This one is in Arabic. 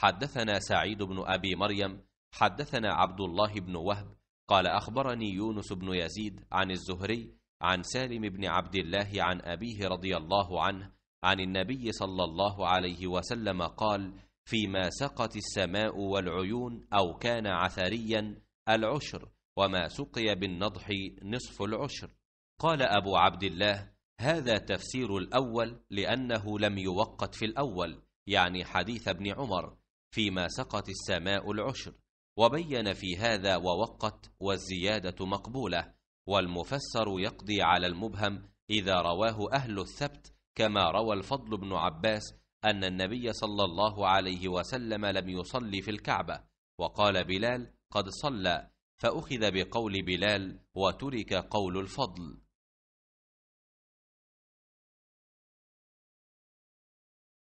حدثنا سعيد بن أبي مريم حدثنا عبد الله بن وهب قال أخبرني يونس بن يزيد عن الزهري عن سالم بن عبد الله عن أبيه رضي الله عنه عن النبي صلى الله عليه وسلم قال فيما سقت السماء والعيون أو كان عثريا العشر وما سقي بالنضح نصف العشر قال أبو عبد الله هذا تفسير الأول لأنه لم يوقت في الأول يعني حديث ابن عمر فيما سقت السماء العشر وبين في هذا ووقت والزيادة مقبولة والمفسر يقضي على المبهم إذا رواه أهل الثبت كما روى الفضل بن عباس أن النبي صلى الله عليه وسلم لم يصلي في الكعبة وقال بلال قد صلى فأخذ بقول بلال وترك قول الفضل